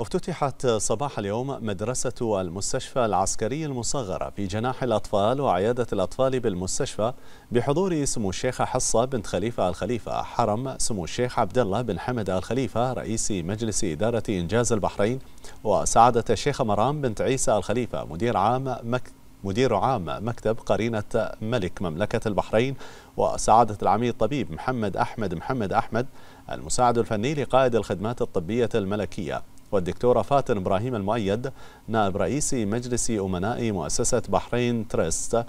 افتتحت صباح اليوم مدرسة المستشفى العسكري المصغرة في جناح الأطفال وعيادة الأطفال بالمستشفى بحضور سمو الشيخة حصة بنت خليفة الخليفة حرم سمو الشيخ عبد الله بن حمد الخليفة رئيس مجلس إدارة إنجاز البحرين وسعادة الشيخة مرام بنت عيسى الخليفة مدير عام مكتب مدير عام مكتب قرينة ملك مملكة البحرين وسعادة العميد الطبيب محمد أحمد محمد أحمد المساعد الفني لقائد الخدمات الطبية الملكية والدكتورة فاتن إبراهيم المؤيد نائب رئيس مجلس أمناء مؤسسة بحرين ترست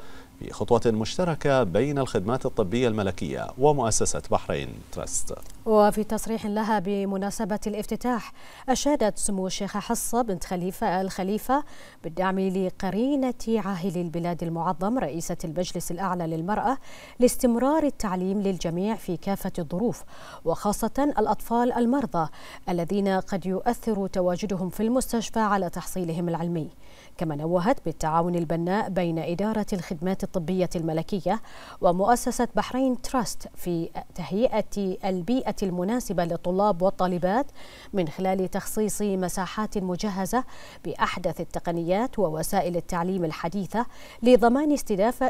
في خطوة مشتركة بين الخدمات الطبية الملكية ومؤسسة بحرين تراست وفي تصريح لها بمناسبة الافتتاح أشادت سمو الشيخة حصة بنت خليفة الخليفة بالدعم لقرينة عاهل البلاد المعظم رئيسة المجلس الأعلى للمرأة لاستمرار التعليم للجميع في كافة الظروف وخاصة الأطفال المرضى الذين قد يؤثر تواجدهم في المستشفى على تحصيلهم العلمي كما نوهت بالتعاون البناء بين إدارة الخدمات الطبية الملكية ومؤسسة بحرين تراست في تهيئة البيئة المناسبة للطلاب والطالبات من خلال تخصيص مساحات مجهزة بأحدث التقنيات ووسائل التعليم الحديثة لضمان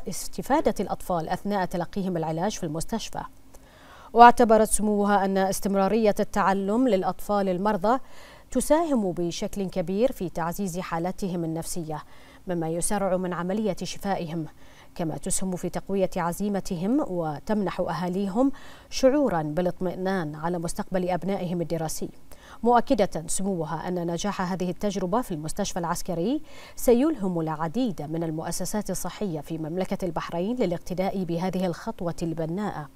استفادة الأطفال أثناء تلقيهم العلاج في المستشفى واعتبرت سموها أن استمرارية التعلم للأطفال المرضى تساهم بشكل كبير في تعزيز حالتهم النفسية مما يسرع من عملية شفائهم كما تسهم في تقوية عزيمتهم وتمنح أهاليهم شعورا بالاطمئنان على مستقبل أبنائهم الدراسي مؤكدة سموها أن نجاح هذه التجربة في المستشفى العسكري سيلهم العديد من المؤسسات الصحية في مملكة البحرين للاقتداء بهذه الخطوة البناءة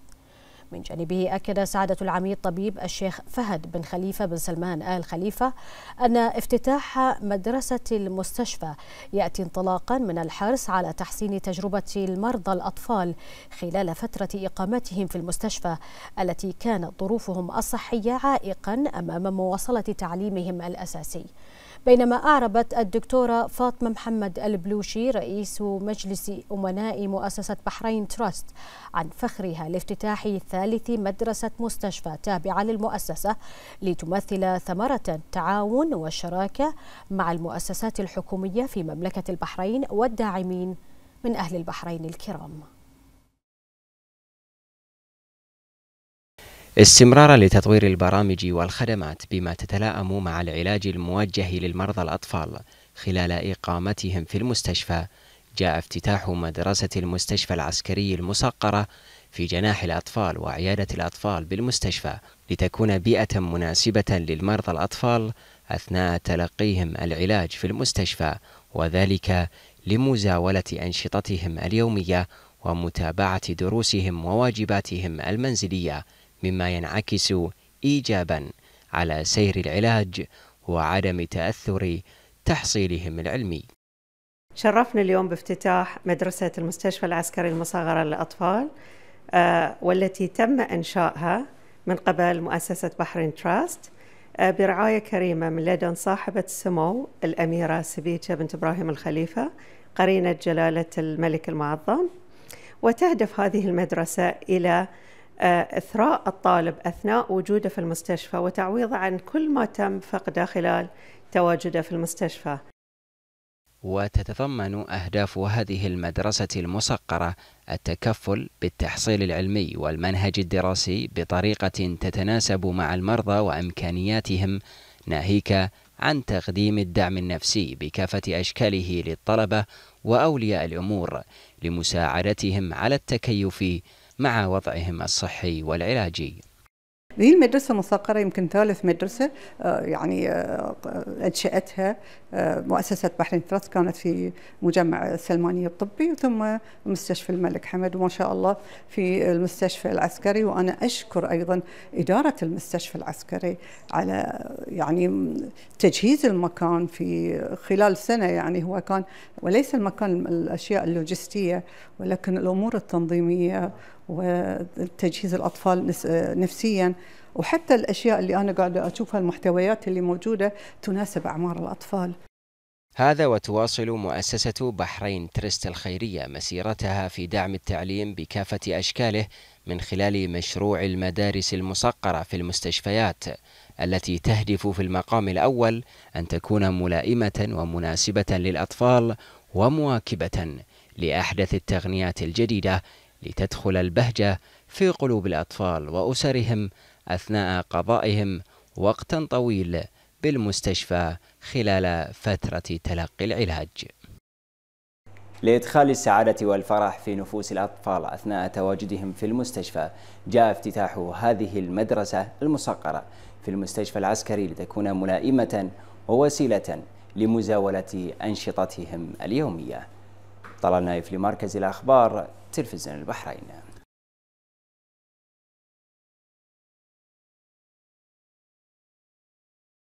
من جانبه أكد سعادة العميد طبيب الشيخ فهد بن خليفة بن سلمان آل خليفة أن افتتاح مدرسة المستشفى يأتي انطلاقا من الحرص على تحسين تجربة المرضى الأطفال خلال فترة إقامتهم في المستشفى التي كانت ظروفهم الصحية عائقا أمام مواصلة تعليمهم الأساسي بينما أعربت الدكتورة فاطمة محمد البلوشي رئيس مجلس أمناء مؤسسة بحرين تراست عن فخرها لافتتاح ثالث مدرسة مستشفى تابعة للمؤسسة لتمثل ثمرة التعاون والشراكة مع المؤسسات الحكومية في مملكة البحرين والداعمين من أهل البحرين الكرام استمرارا لتطوير البرامج والخدمات بما تتلائم مع العلاج الموجه للمرضى الأطفال خلال إقامتهم في المستشفى جاء افتتاح مدرسة المستشفى العسكري المسقرة في جناح الأطفال وعيادة الأطفال بالمستشفى لتكون بيئة مناسبة للمرضى الأطفال أثناء تلقيهم العلاج في المستشفى وذلك لمزاولة أنشطتهم اليومية ومتابعة دروسهم وواجباتهم المنزلية مما ينعكس ايجابا على سير العلاج وعدم تاثر تحصيلهم العلمي. شرفنا اليوم بافتتاح مدرسه المستشفى العسكري المصغره للاطفال آه، والتي تم انشائها من قبل مؤسسه بحرين تراست آه، برعايه كريمه من لدن صاحبه السمو الاميره سبيتشا بنت ابراهيم الخليفه قرينه جلاله الملك المعظم وتهدف هذه المدرسه الى آه، إثراء الطالب أثناء وجوده في المستشفى وتعويضه عن كل ما تم فقده خلال تواجده في المستشفى وتتضمن أهداف هذه المدرسة المصقرة التكفل بالتحصيل العلمي والمنهج الدراسي بطريقة تتناسب مع المرضى وإمكانياتهم ناهيك عن تقديم الدعم النفسي بكافة أشكاله للطلبة وأولياء الأمور لمساعدتهم على التكيف مع وضعهم الصحي والعلاجي هذه المدرسة المصغرة يمكن ثالث مدرسة آه، يعني آه، أنشأتها آه، مؤسسة بحرين تراست كانت في مجمع السلمانية الطبي ثم مستشفى الملك حمد وما شاء الله في المستشفى العسكري وأنا أشكر أيضا إدارة المستشفى العسكري على يعني تجهيز المكان في خلال سنة يعني هو كان وليس المكان الأشياء اللوجستية ولكن الأمور التنظيمية وتجهيز الأطفال آه، نفسيا وحتى الأشياء اللي أنا قاعدة أشوفها المحتويات اللي موجودة تناسب أعمار الأطفال هذا وتواصل مؤسسة بحرين تريست الخيرية مسيرتها في دعم التعليم بكافة أشكاله من خلال مشروع المدارس المصقرة في المستشفيات التي تهدف في المقام الأول أن تكون ملائمة ومناسبة للأطفال ومواكبة لأحدث التقنيات الجديدة لتدخل البهجة في قلوب الأطفال وأسرهم أثناء قضائهم وقتا طويل بالمستشفى خلال فترة تلقي العلاج. لإدخال السعادة والفرح في نفوس الأطفال أثناء تواجدهم في المستشفى جاء افتتاح هذه المدرسة المصغرة في المستشفى العسكري لتكون ملائمة ووسيلة لمزاولة أنشطتهم اليومية طلال نايف لمركز الأخبار تلفزيون البحرين